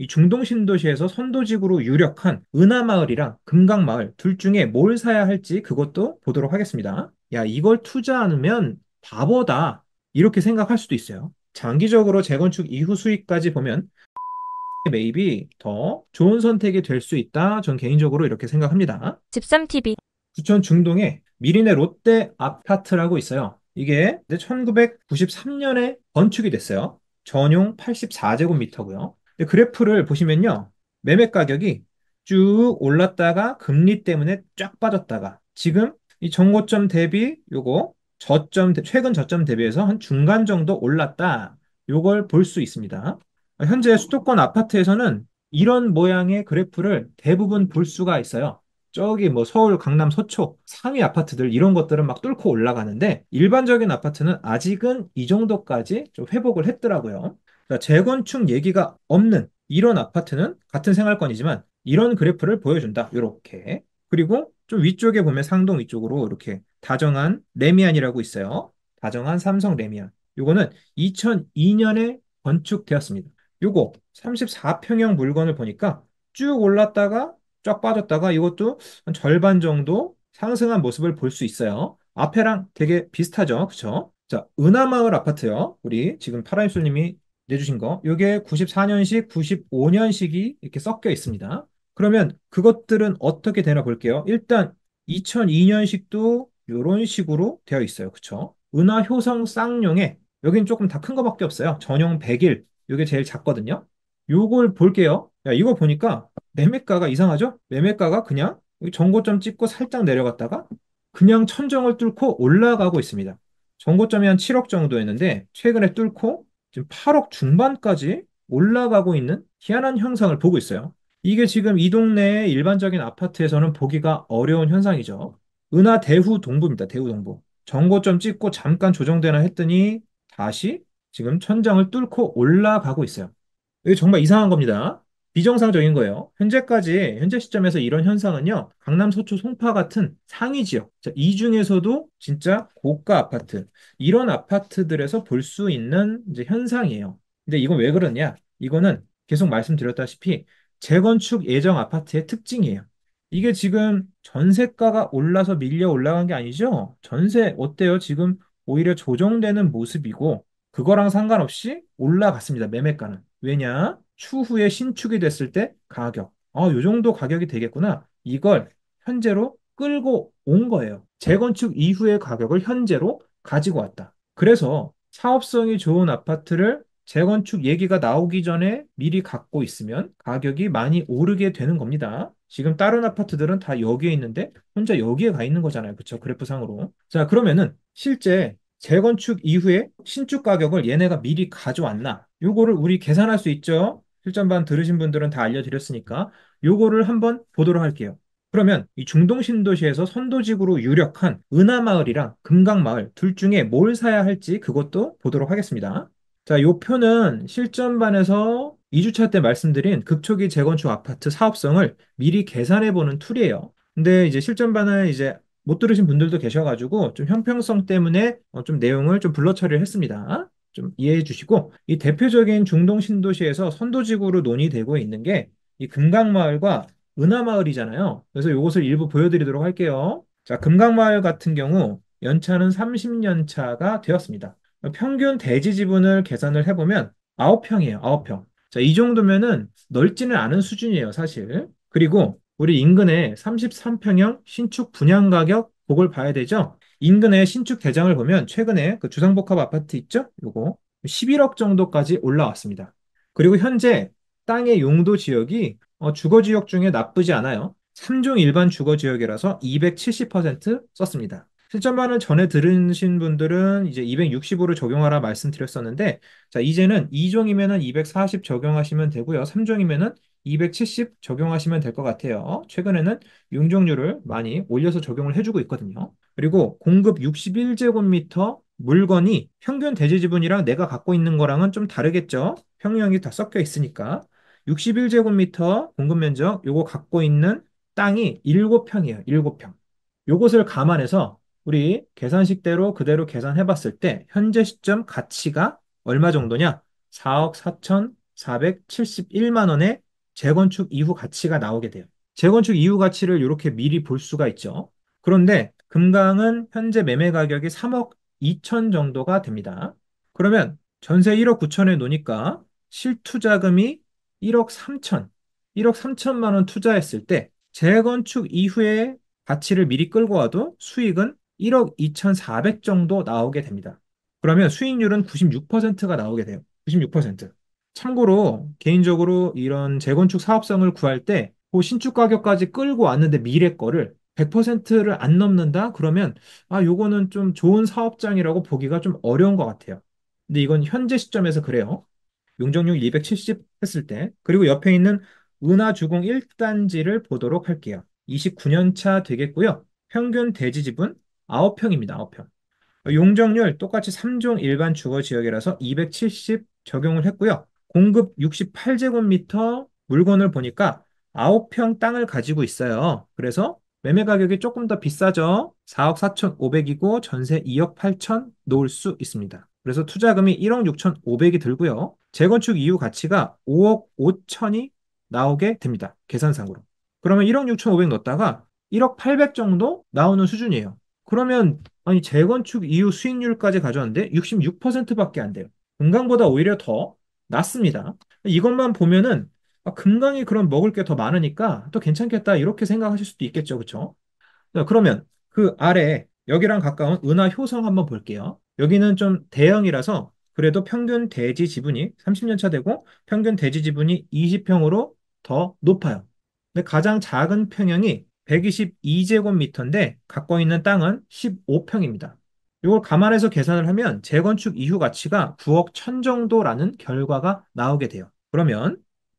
이 중동 신도시에서 선도지구로 유력한 은하마을이랑 금강마을 둘 중에 뭘 사야 할지 그것도 보도록 하겠습니다. 야, 이걸 투자 하면 바보다. 이렇게 생각할 수도 있어요. 장기적으로 재건축 이후 수익까지 보면 매입이 더 좋은 선택이 될 수 있다. 전 개인적으로 이렇게 생각합니다. 13TV 부천 중동에 미리네 롯데 아파트라고 있어요. 이게 1993년에 건축이 됐어요. 전용 84제곱미터고요. 그래프를 보시면요. 매매 가격이 쭉 올랐다가 금리 때문에 쫙 빠졌다가 지금 이 정고점 대비 요거 저점 최근 저점 대비해서 한 중간 정도 올랐다. 요걸 볼 수 있습니다. 현재 수도권 아파트에서는 이런 모양의 그래프를 대부분 볼 수가 있어요. 저기 뭐 서울, 강남, 서초, 상위 아파트들 이런 것들은 막 뚫고 올라가는데 일반적인 아파트는 아직은 이 정도까지 좀 회복을 했더라고요. 그 재건축 얘기가 없는 이런 아파트는 같은 생활권이지만 이런 그래프를 보여준다. 이렇게. 그리고 좀 위쪽에 보면 상동 위쪽으로 이렇게 다정한 레미안이라고 있어요. 다정한 삼성 레미안. 요거는 2002년에 건축되었습니다. 요거 34평형 물건을 보니까 쭉 올랐다가 쫙 빠졌다가 이것도 한 절반 정도 상승한 모습을 볼 수 있어요. 앞에랑 되게 비슷하죠. 그쵸? 자, 은하마을 아파트요. 우리 지금 파라임솔님이 내주신 거, 이게 94년식, 95년식이 이렇게 섞여 있습니다. 그러면 그것들은 어떻게 되나 볼게요. 일단 2002년식도 이런 식으로 되어 있어요. 그쵸? 은하 효성 쌍용에 여긴 조금 다 큰 거밖에 없어요. 전용 100일. 이게 제일 작거든요. 요걸 볼게요. 야, 이거 보니까 매매가가 이상하죠? 매매가가 그냥 전고점 찍고 살짝 내려갔다가 그냥 천정을 뚫고 올라가고 있습니다. 전고점이 한 7억 정도였는데 최근에 뚫고 지금 8억 중반까지 올라가고 있는 희한한 현상을 보고 있어요. 이게 지금 이 동네의 일반적인 아파트에서는 보기가 어려운 현상이죠. 은하 대후 동부입니다. 대후 동부. 정고점 찍고 잠깐 조정되나 했더니 다시 지금 천장을 뚫고 올라가고 있어요. 이게 정말 이상한 겁니다. 비정상적인 거예요. 현재까지 현재 시점에서 이런 현상은요. 강남 서초 송파 같은 상위 지역, 자, 이 중에서도 진짜 고가 아파트 이런 아파트들에서 볼 수 있는 이제 현상이에요. 근데 이건 왜 그러냐? 이거는 계속 말씀드렸다시피 재건축 예정 아파트의 특징이에요. 이게 지금 전세가가 올라서 밀려 올라간 게 아니죠? 전세 어때요? 지금 오히려 조정되는 모습이고 그거랑 상관없이 올라갔습니다. 매매가는. 왜냐? 추후에 신축이 됐을 때 가격. 아, 요 정도 가격이 되겠구나. 이걸 현재로 끌고 온 거예요. 재건축 이후의 가격을 현재로 가지고 왔다. 그래서 사업성이 좋은 아파트를 재건축 얘기가 나오기 전에 미리 갖고 있으면 가격이 많이 오르게 되는 겁니다. 지금 다른 아파트들은 다 여기에 있는데 혼자 여기에 가 있는 거잖아요. 그렇죠? 그래프상으로. 자, 그러면은 실제 재건축 이후에 신축 가격을 얘네가 미리 가져왔나? 요거를 우리 계산할 수 있죠? 실전반 들으신 분들은 다 알려드렸으니까 요거를 한번 보도록 할게요. 그러면 이 중동 신도시에서 선도지구로 유력한 은하마을이랑 금강마을 둘 중에 뭘 사야 할지 그것도 보도록 하겠습니다. 자, 요 표는 실전반에서 2주차 때 말씀드린 극초기 재건축 아파트 사업성을 미리 계산해보는 툴이에요. 근데 이제 실전반은 이제 못 들으신 분들도 계셔가지고 좀 형평성 때문에 어, 좀 내용을 좀불러 처리를 했습니다. 좀 이해해 주시고 이 대표적인 중동 신도시에서 선도지구로 논의되고 있는 게 이 금강마을과 은하마을이잖아요. 그래서 이것을 일부 보여드리도록 할게요. 자, 금강마을 같은 경우 연차는 30년 차가 되었습니다. 평균 대지 지분을 계산을 해보면 9평이에요. 9평. 자, 이 정도면은 넓지는 않은 수준이에요, 사실. 그리고 우리 인근에 33평형 신축 분양 가격 그걸 봐야 되죠. 인근의 신축 대장을 보면 최근에 그 주상복합 아파트 있죠? 요거 11억 정도까지 올라왔습니다. 그리고 현재 땅의 용도 지역이 어, 주거 지역 중에 나쁘지 않아요. 3종 일반 주거 지역이라서 270% 썼습니다. 실전만을 전에 들으신 분들은 이제 260으로 적용하라 말씀드렸었는데 자, 이제는 2종이면은 240 적용하시면 되고요. 3종이면은 270 적용하시면 될 것 같아요. 최근에는 용적률을 많이 올려서 적용을 해주고 있거든요. 그리고 공급 61제곱미터 물건이 평균 대지 지분이랑 내가 갖고 있는 거랑은 좀 다르겠죠? 평형이 다 섞여 있으니까. 61제곱미터 공급 면적 요거 갖고 있는 땅이 7평이에요. 7평. 요것을 감안해서 우리 계산식대로 그대로 계산해 봤을 때 현재 시점 가치가 얼마 정도냐? 4억 4,471만 원의 재건축 이후 가치가 나오게 돼요. 재건축 이후 가치를 이렇게 미리 볼 수가 있죠. 그런데 금강은 현재 매매 가격이 3억 2천 정도가 됩니다. 그러면 전세 1억 9천에 놓으니까 실투자금이 1억 3천, 1억 3천만 원 투자했을 때 재건축 이후에 가치를 미리 끌고 와도 수익은 1억 2,400 정도 나오게 됩니다. 그러면 수익률은 96%가 나오게 돼요. 96%. 참고로 개인적으로 이런 재건축 사업성을 구할 때그 신축 가격까지 끌고 왔는데 미래 거를 100%를 안 넘는다? 그러면 아, 요거는 좀 좋은 사업장이라고 보기가 좀 어려운 것 같아요. 근데 이건 현재 시점에서 그래요. 용적률 270 했을 때. 그리고 옆에 있는 은하주공 1단지를 보도록 할게요. 29년 차 되겠고요. 평균 대지 지분 9평입니다. 9평. 용적률 똑같이 3종 일반 주거 지역이라서 270 적용을 했고요. 공급 68제곱미터 물건을 보니까 9평 땅을 가지고 있어요. 그래서 매매 가격이 조금 더 비싸죠. 4억 4,500이고 전세 2억 8천 놓을 수 있습니다. 그래서 투자금이 1억 6,500이 들고요. 재건축 이후 가치가 5억 5천이 나오게 됩니다. 계산상으로. 그러면 1억 6,500 넣었다가 1억 800 정도 나오는 수준이에요. 그러면 아니 재건축 이후 수익률까지 가져왔는데 66%밖에 안 돼요. 금강보다 오히려 더 낮습니다. 이것만 보면은 아, 금강이 그럼 먹을 게 더 많으니까 또 괜찮겠다 이렇게 생각하실 수도 있겠죠, 그렇죠? 그러면 그 아래 여기랑 가까운 은하 효성 한번 볼게요. 여기는 좀 대형이라서 그래도 평균 대지 지분이 30년 차 되고 평균 대지 지분이 20평으로 더 높아요. 근데 가장 작은 평형이 122제곱미터인데 갖고 있는 땅은 15평입니다. 이걸 감안해서 계산을 하면 재건축 이후 가치가 9억 1000 정도라는 결과가 나오게 돼요. 그러면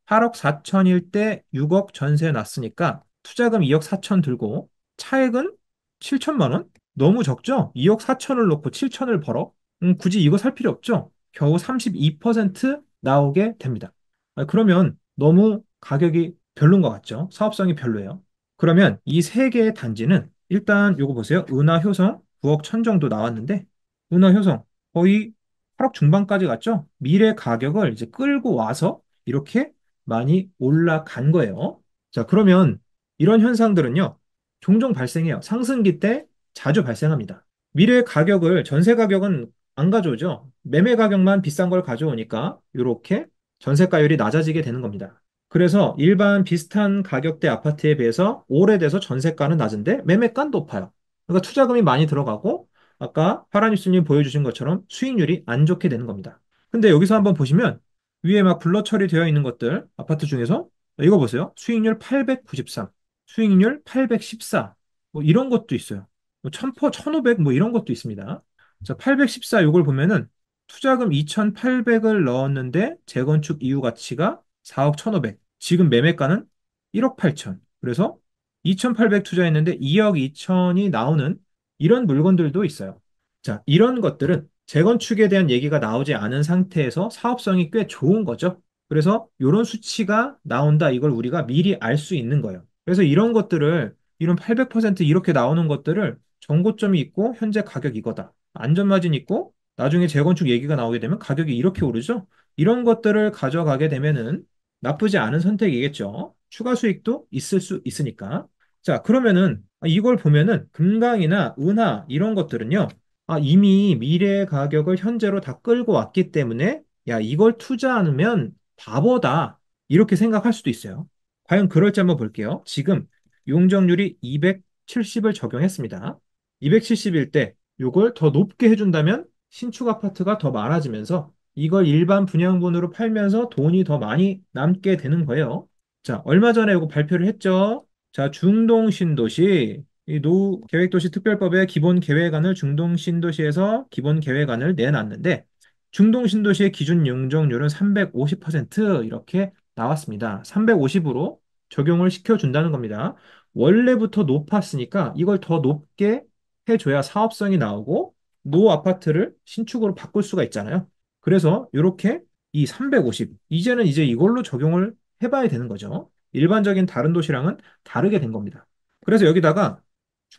8억 4천일 때 6억 전세 났으니까 투자금 2억 4천 들고 차액은 7천만 원? 너무 적죠? 2억 4천을 놓고 7천을 벌어? 음, 굳이 이거 살 필요 없죠? 겨우 32% 나오게 됩니다. 아, 그러면 너무 가격이 별론 것 같죠? 사업성이 별로예요. 그러면 이 세 개의 단지는 일단 요거 보세요. 은하 효성 9억 천 정도 나왔는데 은하 효성 거의 8억 중반까지 갔죠? 미래 가격을 이제 끌고 와서 이렇게 많이 올라간 거예요. 자, 그러면 이런 현상들은요, 종종 발생해요. 상승기 때 자주 발생합니다. 미래 가격을, 전세 가격은 안 가져오죠. 매매 가격만 비싼 걸 가져오니까, 이렇게 전세가율이 낮아지게 되는 겁니다. 그래서 일반 비슷한 가격대 아파트에 비해서 오래돼서 전세가는 낮은데 매매가는 높아요. 그러니까 투자금이 많이 들어가고 아까 파라뉴스님 보여주신 것처럼 수익률이 안 좋게 되는 겁니다. 근데 여기서 한번 보시면 위에 막 블러 처리되어 있는 것들 아파트 중에서 이거 보세요. 수익률 893, 수익률 814, 뭐 이런 것도 있어요. 뭐 1000%, 1500 뭐 이런 것도 있습니다. 자, 814 요걸 보면은 투자금 2,800을 넣었는데 재건축 이후 가치가 4억 1,500. 지금 매매가는 1억 8천. 그래서 2,800 투자했는데 2억 2천이 나오는 이런 물건들도 있어요. 자, 이런 것들은 재건축에 대한 얘기가 나오지 않은 상태에서 사업성이 꽤 좋은 거죠. 그래서 이런 수치가 나온다. 이걸 우리가 미리 알 수 있는 거예요. 그래서 이런 것들을 이런 800% 이렇게 나오는 것들을 정고점이 있고 현재 가격 이거다. 안전마진 있고 나중에 재건축 얘기가 나오게 되면 가격이 이렇게 오르죠. 이런 것들을 가져가게 되면은 나쁘지 않은 선택이겠죠. 추가 수익도 있을 수 있으니까. 자, 그러면은 이걸 보면은 금강이나 은하 이런 것들은요. 아, 이미 미래의 가격을 현재로 다 끌고 왔기 때문에 야, 이걸 투자하면 바보다. 이렇게 생각할 수도 있어요. 과연 그럴지 한번 볼게요. 지금 용적률이 270을 적용했습니다. 270일 때 이걸 더 높게 해준다면 신축 아파트가 더 많아지면서 이걸 일반 분양분으로 팔면서 돈이 더 많이 남게 되는 거예요. 자, 얼마 전에 이거 발표를 했죠. 자, 중동 신도시 이 노후 계획도시 특별법의 기본 계획안을 중동 신도시에서 기본 계획안을 내놨는데 중동 신도시의 기준 용적률은 350% 이렇게 나왔습니다. 350으로 적용을 시켜준다는 겁니다. 원래부터 높았으니까 이걸 더 높게 해줘야 사업성이 나오고 노 아파트를 신축으로 바꿀 수가 있잖아요. 그래서 이렇게 이 350, 이제는 이제 이걸로 적용을 해봐야 되는 거죠. 일반적인 다른 도시랑은 다르게 된 겁니다. 그래서 여기다가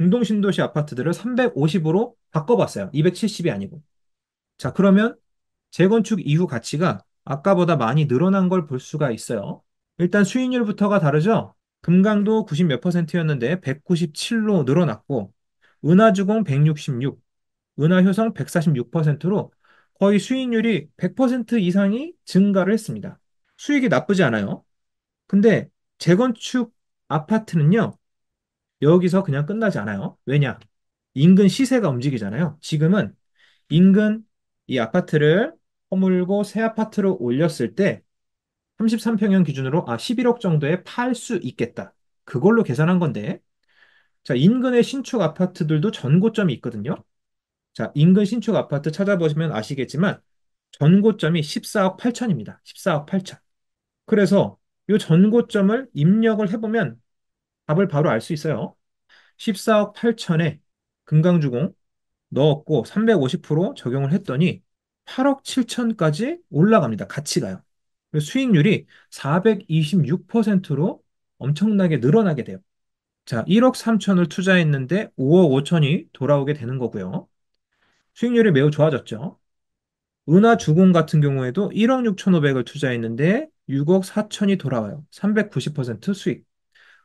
중동 신도시 아파트들을 350으로 바꿔봤어요. 270이 아니고. 자, 그러면 재건축 이후 가치가 아까보다 많이 늘어난 걸 볼 수가 있어요. 일단 수익률부터가 다르죠? 금강도 90 몇 퍼센트였는데 197로 늘어났고, 은하주공 166, 은하효성 146%로 거의 수익률이 100% 이상이 증가를 했습니다. 수익이 나쁘지 않아요. 근데 재건축 아파트는요, 여기서 그냥 끝나지 않아요. 왜냐? 인근 시세가 움직이잖아요. 지금은 인근 이 아파트를 허물고 새 아파트로 올렸을 때 33평형 기준으로 아 11억 정도에 팔 수 있겠다. 그걸로 계산한 건데 자 인근의 신축 아파트들도 전고점이 있거든요. 자 인근 신축 아파트 찾아보시면 아시겠지만 전고점이 14억 8천입니다. 14억 8천. 그래서 이 전고점을 입력을 해보면 답을 바로 알 수 있어요. 14억 8천에 금강주공 넣었고 350% 적용을 했더니 8억 7천까지 올라갑니다. 같이 가요. 수익률이 426%로 엄청나게 늘어나게 돼요. 자, 1억 3천을 투자했는데 5억 5천이 돌아오게 되는 거고요. 수익률이 매우 좋아졌죠. 은하 주공 같은 경우에도 1억 6,500을 투자했는데 6억 4천이 돌아와요. 390% 수익.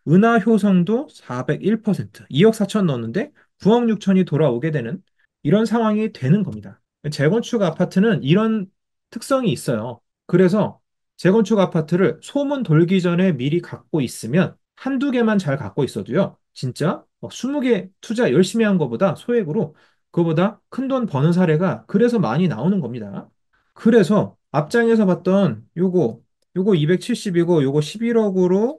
은하 효성도 401%, 2억 4천 넣었는데 9억 6천이 돌아오게 되는 이런 상황이 되는 겁니다. 재건축 아파트는 이런 특성이 있어요. 그래서 재건축 아파트를 소문 돌기 전에 미리 갖고 있으면 한두 개만 잘 갖고 있어도요. 진짜 막 20개 투자 열심히 한 것보다 소액으로 그거보다 큰 돈 버는 사례가 그래서 많이 나오는 겁니다. 그래서 앞장에서 봤던 요거 요거 270이고 요거 11억으로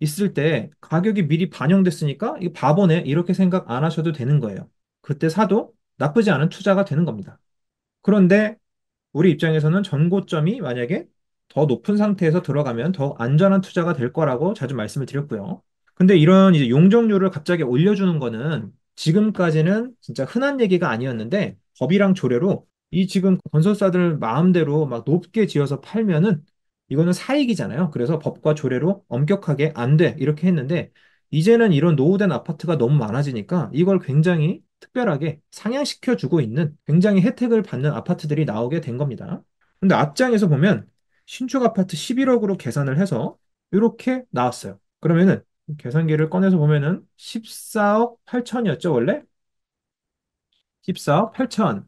있을 때 가격이 미리 반영됐으니까 이거 바보네 이렇게 생각 안 하셔도 되는 거예요. 그때 사도 나쁘지 않은 투자가 되는 겁니다. 그런데 우리 입장에서는 전고점이 만약에 더 높은 상태에서 들어가면 더 안전한 투자가 될 거라고 자주 말씀을 드렸고요. 근데 이런 이제 용적률을 갑자기 올려주는 거는 지금까지는 진짜 흔한 얘기가 아니었는데 법이랑 조례로 이 지금 건설사들 마음대로 막 높게 지어서 팔면은 이거는 사익이잖아요. 그래서 법과 조례로 엄격하게 안 돼. 이렇게 했는데 이제는 이런 노후된 아파트가 너무 많아지니까 이걸 굉장히 특별하게 상향시켜 주고 있는 굉장히 혜택을 받는 아파트들이 나오게 된 겁니다. 근데 앞장에서 보면 신축 아파트 11억으로 계산을 해서 이렇게 나왔어요. 그러면은 계산기를 꺼내서 보면은 14억 8천이었죠, 원래? 14억 8천.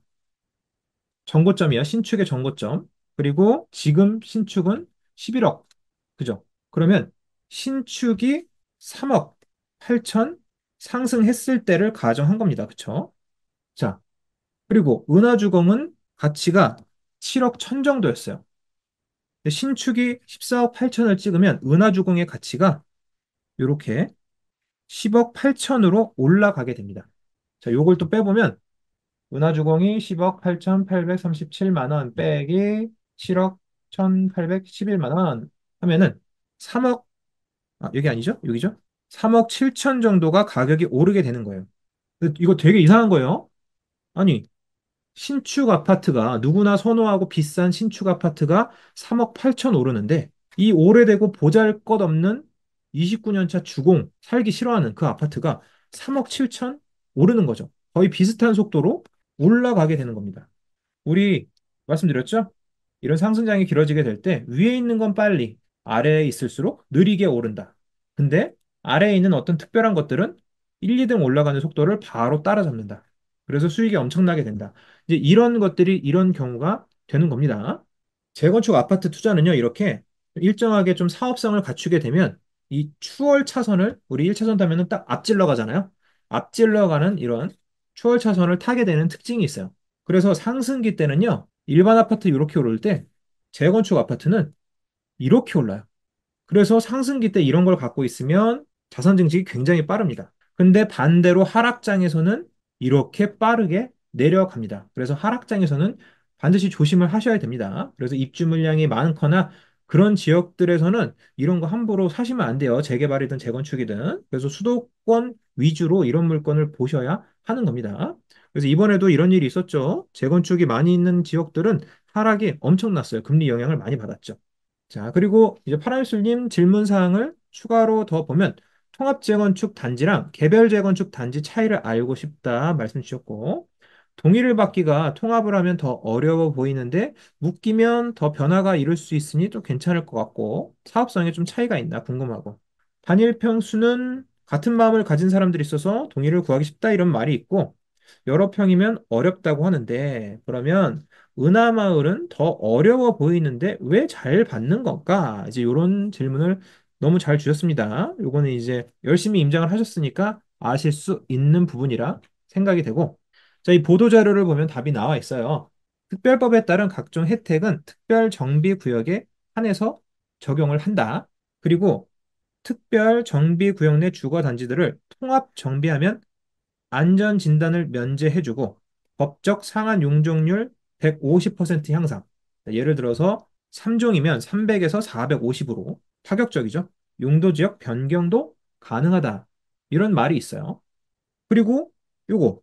정고점이야, 신축의 정고점. 그리고 지금 신축은 11억. 그죠? 그러면 신축이 3억 8천 상승했을 때를 가정한 겁니다. 그쵸? 자, 그리고 은하주공은 가치가 7억 1천 정도였어요. 신축이 14억 8천을 찍으면 은하주공의 가치가 이렇게 10억 8천으로 올라가게 됩니다. 자, 요걸 또 빼보면 은하주공이 10억 8,837만 원 빼기 7억 1,811만 원 하면은 3억, 아, 여기 아니죠? 여기죠? 3억 7천 정도가 가격이 오르게 되는 거예요. 이거 되게 이상한 거예요. 아니, 신축 아파트가 누구나 선호하고 비싼 신축 아파트가 3억 8천 오르는데 이 오래되고 보잘 것 없는 29년차 주공 살기 싫어하는 그 아파트가 3억 7천 오르는 거죠. 거의 비슷한 속도로 올라가게 되는 겁니다. 우리 말씀드렸죠? 이런 상승장이 길어지게 될 때 위에 있는 건 빨리, 아래에 있을수록 느리게 오른다. 근데 아래에 있는 어떤 특별한 것들은 1, 2등 올라가는 속도를 바로 따라잡는다. 그래서 수익이 엄청나게 된다. 이제 이런 것들이 이런 경우가 되는 겁니다. 재건축 아파트 투자는요, 이렇게 일정하게 좀 사업성을 갖추게 되면 이 추월 차선을 우리 1차선 타면은 딱 앞질러 가잖아요. 앞질러 가는 이런 추월 차선을 타게 되는 특징이 있어요. 그래서 상승기 때는요, 일반 아파트 이렇게 오를 때 재건축 아파트는 이렇게 올라요. 그래서 상승기 때 이런 걸 갖고 있으면 자산 증식이 굉장히 빠릅니다. 근데 반대로 하락장에서는 이렇게 빠르게 내려갑니다. 그래서 하락장에서는 반드시 조심을 하셔야 됩니다. 그래서 입주 물량이 많거나 그런 지역들에서는 이런 거 함부로 사시면 안 돼요. 재개발이든 재건축이든. 그래서 수도권 위주로 이런 물건을 보셔야 하는 겁니다. 그래서 이번에도 이런 일이 있었죠. 재건축이 많이 있는 지역들은 하락이 엄청났어요. 금리 영향을 많이 받았죠. 자, 그리고 이제 파란술님 질문 사항을 추가로 더 보면 통합 재건축 단지랑 개별 재건축 단지 차이를 알고 싶다 말씀 주셨고 동의를 받기가 통합을 하면 더 어려워 보이는데 묶이면 더 변화가 이룰 수 있으니 또 괜찮을 것 같고 사업성에 좀 차이가 있나 궁금하고 단일 평수는 같은 마음을 가진 사람들이 있어서 동의를 구하기 쉽다 이런 말이 있고 여러 평이면 어렵다고 하는데 그러면 은하마을은 더 어려워 보이는데 왜 잘 받는 건가? 이제 이런 질문을 너무 잘 주셨습니다. 요거는 이제 열심히 임장을 하셨으니까 아실 수 있는 부분이라 생각이 되고 자, 이 보도 자료를 보면 답이 나와 있어요. 특별법에 따른 각종 혜택은 특별 정비 구역에 한해서 적용을 한다. 그리고 특별 정비 구역 내 주거 단지들을 통합 정비하면 안전 진단을 면제해주고 법적 상한 용적률 150% 향상. 예를 들어서 3종이면 300에서 450으로 파격적이죠. 용도 지역 변경도 가능하다. 이런 말이 있어요. 그리고 요거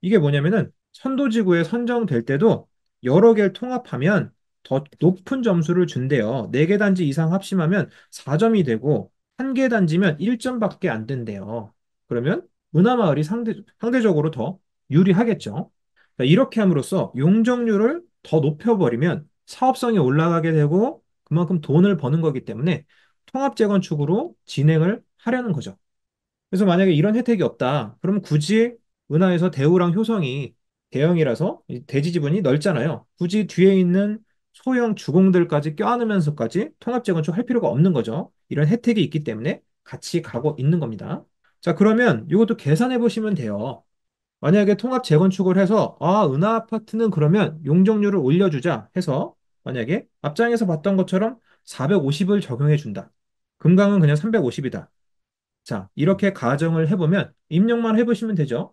이게 뭐냐면은 선도지구에 선정될 때도 여러 개를 통합하면 더 높은 점수를 준대요. 4개 단지 이상 합심하면 4점이 되고 한개 단지면 1점밖에 안 된대요. 그러면 문화마을이 상대, 상대적으로 더 유리하겠죠. 그러니까 이렇게 함으로써 용적률을 더 높여버리면 사업성이 올라가게 되고 그만큼 돈을 버는 거기 때문에 통합재건축으로 진행을 하려는 거죠. 그래서 만약에 이런 혜택이 없다. 그러면 굳이 은하에서 대우랑 효성이 대형이라서 대지 지분이 넓잖아요. 굳이 뒤에 있는 소형 주공들까지 껴안으면서까지 통합 재건축할 필요가 없는 거죠. 이런 혜택이 있기 때문에 같이 가고 있는 겁니다. 자, 그러면 이것도 계산해 보시면 돼요. 만약에 통합 재건축을 해서 아, 은하 아파트는 그러면 용적률을 올려주자 해서 만약에 앞장에서 봤던 것처럼 450을 적용해 준다. 금강은 그냥 350이다. 자, 이렇게 가정을 해보면 입력만 해보시면 되죠.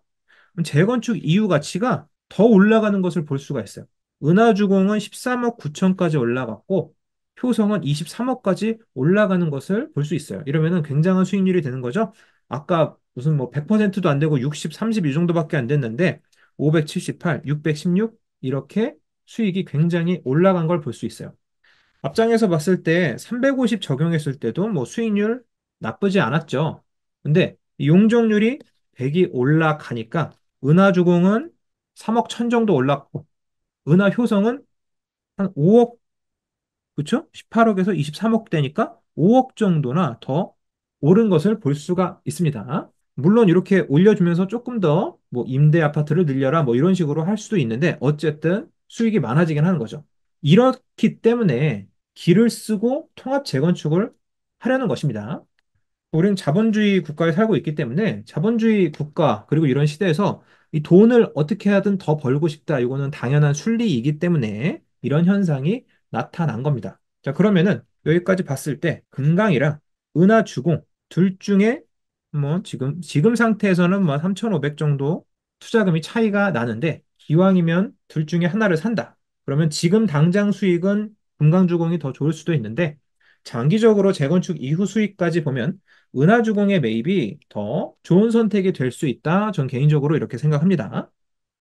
재건축 이후 가치가 더 올라가는 것을 볼 수가 있어요. 은하주공은 13억 9천까지 올라갔고 효성은 23억까지 올라가는 것을 볼 수 있어요. 이러면은 굉장한 수익률이 되는 거죠. 아까 무슨 뭐 100%도 안 되고 60, 30 이 정도밖에 안 됐는데 578, 616 이렇게 수익이 굉장히 올라간 걸 볼 수 있어요. 앞장에서 봤을 때 350 적용했을 때도 뭐 수익률 나쁘지 않았죠. 근데 용적률이 100이 올라가니까 은하주공은 3억 1천 정도 올랐고 은하 효성은 한 5억, 그쵸? 18억에서 23억 되니까 5억 정도나 더 오른 것을 볼 수가 있습니다. 물론 이렇게 올려주면서 조금 더 뭐 임대 아파트를 늘려라 뭐 이런 식으로 할 수도 있는데 어쨌든 수익이 많아지긴 하는 거죠. 이렇기 때문에 길을 쓰고 통합 재건축을 하려는 것입니다. 우리는 자본주의 국가에 살고 있기 때문에 자본주의 국가 그리고 이런 시대에서 이 돈을 어떻게 하든 더 벌고 싶다. 이거는 당연한 순리이기 때문에 이런 현상이 나타난 겁니다. 자, 그러면은 여기까지 봤을 때 금강이랑 은하 주공 둘 중에 뭐 지금 지금 상태에서는 뭐 3,500 정도 투자금이 차이가 나는데 기왕이면 둘 중에 하나를 산다. 그러면 지금 당장 수익은 금강주공이 더 좋을 수도 있는데 장기적으로 재건축 이후 수익까지 보면 은하주공의 매입이 더 좋은 선택이 될 수 있다. 전 개인적으로 이렇게 생각합니다.